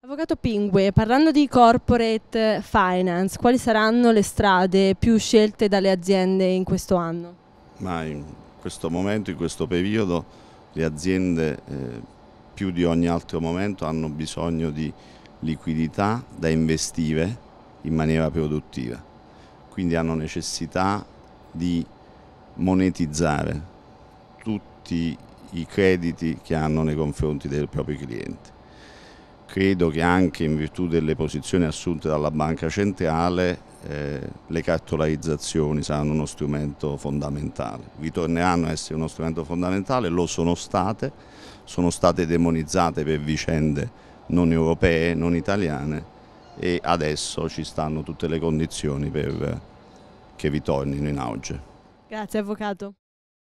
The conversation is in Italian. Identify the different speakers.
Speaker 1: Avvocato Pingue, parlando di corporate eh, finance, quali saranno le strade più scelte dalle aziende in questo anno?
Speaker 2: Ma in questo momento, in questo periodo, le aziende eh, più di ogni altro momento hanno bisogno di liquidità da investire in maniera produttiva, quindi hanno necessità di monetizzare tutti i crediti che hanno nei confronti dei propri clienti credo che anche in virtù delle posizioni assunte dalla Banca Centrale eh, le cartolarizzazioni saranno uno strumento fondamentale, Vi torneranno a essere uno strumento fondamentale, lo sono state, sono state demonizzate per vicende non europee, non italiane e adesso ci stanno tutte le condizioni per eh, che tornino in auge.
Speaker 3: Grazie Avvocato.